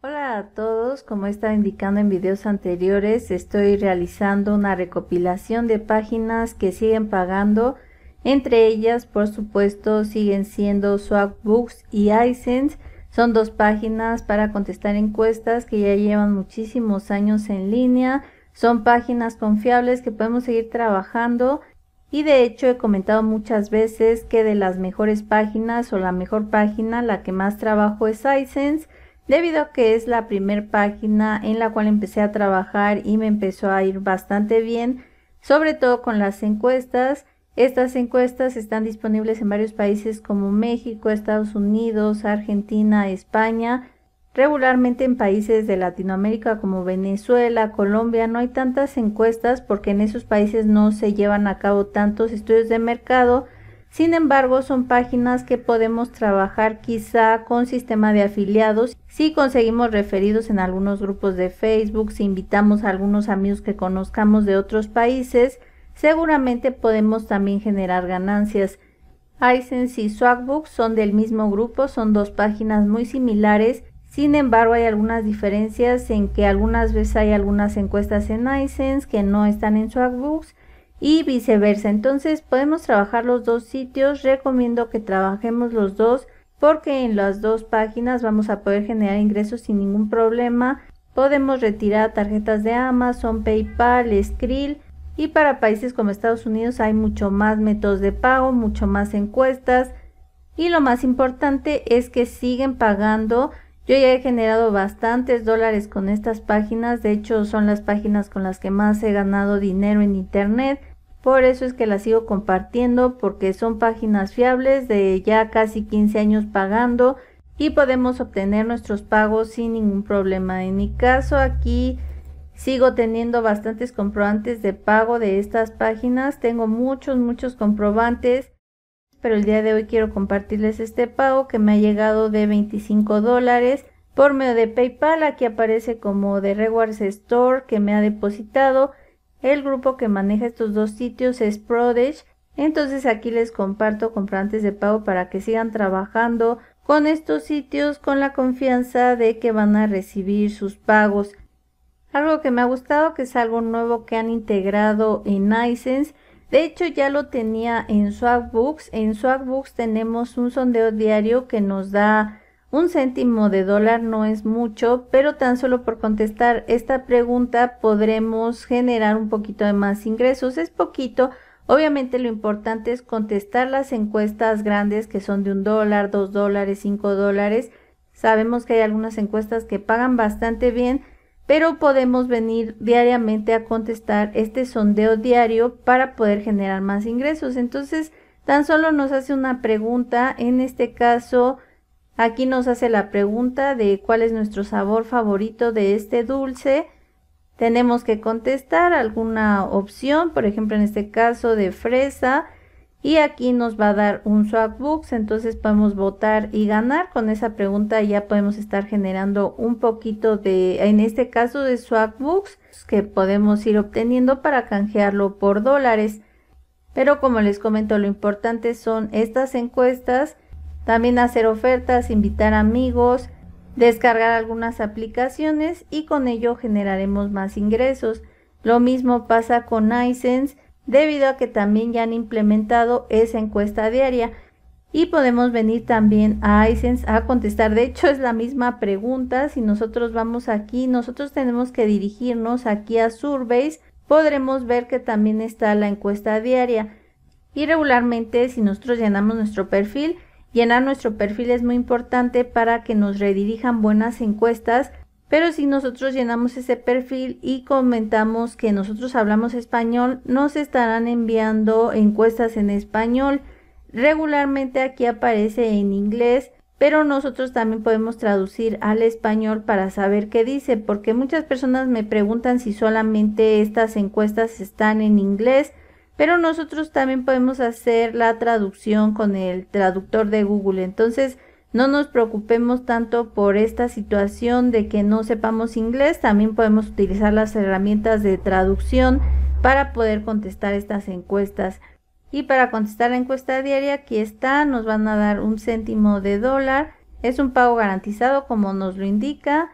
Hola a todos, como he estado indicando en videos anteriores, estoy realizando una recopilación de páginas que siguen pagando. Entre ellas, por supuesto, siguen siendo Swagbooks y iSense. Son dos páginas para contestar encuestas que ya llevan muchísimos años en línea. Son páginas confiables que podemos seguir trabajando. Y de hecho he comentado muchas veces que de las mejores páginas o la mejor página, la que más trabajo es iSense debido a que es la primer página en la cual empecé a trabajar y me empezó a ir bastante bien, sobre todo con las encuestas. Estas encuestas están disponibles en varios países como México, Estados Unidos, Argentina, España, regularmente en países de Latinoamérica como Venezuela, Colombia, no hay tantas encuestas porque en esos países no se llevan a cabo tantos estudios de mercado, sin embargo, son páginas que podemos trabajar quizá con sistema de afiliados si conseguimos referidos en algunos grupos de Facebook, si invitamos a algunos amigos que conozcamos de otros países, seguramente podemos también generar ganancias. iSense y Swagbooks son del mismo grupo, son dos páginas muy similares sin embargo, hay algunas diferencias en que algunas veces hay algunas encuestas en iSense que no están en Swagbooks y viceversa. Entonces podemos trabajar los dos sitios. Recomiendo que trabajemos los dos porque en las dos páginas vamos a poder generar ingresos sin ningún problema. Podemos retirar tarjetas de Amazon, PayPal, Skrill y para países como Estados Unidos hay mucho más métodos de pago, mucho más encuestas y lo más importante es que siguen pagando. Yo ya he generado bastantes dólares con estas páginas, de hecho son las páginas con las que más he ganado dinero en internet por eso es que las sigo compartiendo porque son páginas fiables de ya casi 15 años pagando y podemos obtener nuestros pagos sin ningún problema. En mi caso aquí sigo teniendo bastantes comprobantes de pago de estas páginas. Tengo muchos, muchos comprobantes. Pero el día de hoy quiero compartirles este pago que me ha llegado de 25 dólares por medio de PayPal. Aquí aparece como de Rewards Store que me ha depositado el grupo que maneja estos dos sitios es Prodesh. Entonces aquí les comparto comprantes de pago para que sigan trabajando con estos sitios con la confianza de que van a recibir sus pagos. Algo que me ha gustado que es algo nuevo que han integrado en iSense. De hecho ya lo tenía en Swagbooks. En Swagbooks tenemos un sondeo diario que nos da un céntimo de dólar no es mucho, pero tan solo por contestar esta pregunta podremos generar un poquito de más ingresos. Es poquito, Obviamente lo importante es contestar las encuestas grandes que son de un dólar, dos dólares, cinco dólares. Sabemos que hay algunas encuestas que pagan bastante bien, pero podemos venir diariamente a contestar este sondeo diario para poder generar más ingresos. Entonces, tan solo nos hace una pregunta, en este caso Aquí nos hace la pregunta de cuál es nuestro sabor favorito de este dulce. Tenemos que contestar alguna opción, por ejemplo en este caso de fresa. Y aquí nos va a dar un swapbox, entonces podemos votar y ganar. Con esa pregunta ya podemos estar generando un poquito de, en este caso de swapbooks, que podemos ir obteniendo para canjearlo por dólares. Pero como les comento, lo importante son estas encuestas también hacer ofertas, invitar amigos, descargar algunas aplicaciones y con ello generaremos más ingresos. Lo mismo pasa con iSense debido a que también ya han implementado esa encuesta diaria y podemos venir también a iSense a contestar. De hecho es la misma pregunta, si nosotros vamos aquí, nosotros tenemos que dirigirnos aquí a Surveys, podremos ver que también está la encuesta diaria y regularmente si nosotros llenamos nuestro perfil Llenar nuestro perfil es muy importante para que nos redirijan buenas encuestas, pero si nosotros llenamos ese perfil y comentamos que nosotros hablamos español, nos estarán enviando encuestas en español. Regularmente aquí aparece en inglés, pero nosotros también podemos traducir al español para saber qué dice, porque muchas personas me preguntan si solamente estas encuestas están en inglés pero nosotros también podemos hacer la traducción con el traductor de Google. Entonces, no nos preocupemos tanto por esta situación de que no sepamos inglés, también podemos utilizar las herramientas de traducción para poder contestar estas encuestas. Y para contestar la encuesta diaria, aquí está, nos van a dar un céntimo de dólar. Es un pago garantizado como nos lo indica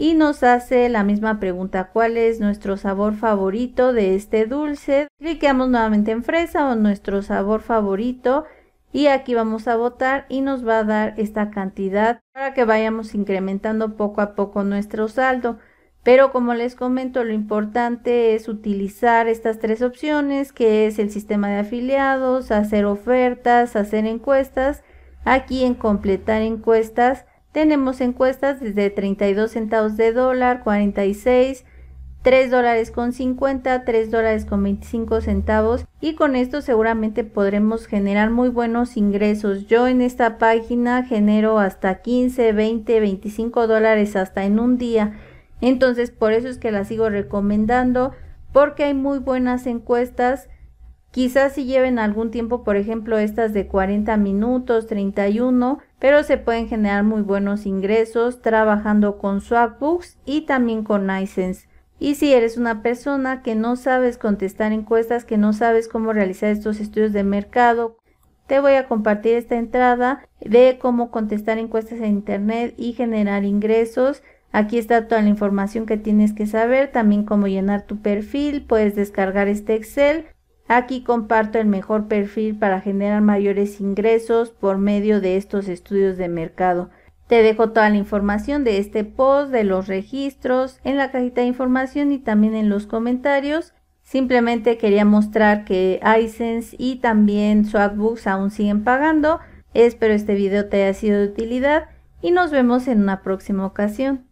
y nos hace la misma pregunta, ¿cuál es nuestro sabor favorito de este dulce? clicamos nuevamente en fresa o nuestro sabor favorito y aquí vamos a votar y nos va a dar esta cantidad para que vayamos incrementando poco a poco nuestro saldo. Pero como les comento, lo importante es utilizar estas tres opciones, que es el sistema de afiliados, hacer ofertas, hacer encuestas. Aquí en completar encuestas tenemos encuestas desde 32 centavos de dólar, 46, 3 dólares con 50, 3 dólares con 25 centavos y con esto seguramente podremos generar muy buenos ingresos. Yo en esta página genero hasta 15, 20, 25 dólares hasta en un día. Entonces por eso es que la sigo recomendando porque hay muy buenas encuestas. Quizás si lleven algún tiempo, por ejemplo, estas de 40 minutos, 31 pero se pueden generar muy buenos ingresos trabajando con Swapbooks y también con iSense. Y si eres una persona que no sabes contestar encuestas, que no sabes cómo realizar estos estudios de mercado, te voy a compartir esta entrada de cómo contestar encuestas en internet y generar ingresos. Aquí está toda la información que tienes que saber, también cómo llenar tu perfil, puedes descargar este Excel Aquí comparto el mejor perfil para generar mayores ingresos por medio de estos estudios de mercado. Te dejo toda la información de este post, de los registros, en la cajita de información y también en los comentarios. Simplemente quería mostrar que iSense y también Swapbooks aún siguen pagando. Espero este video te haya sido de utilidad y nos vemos en una próxima ocasión.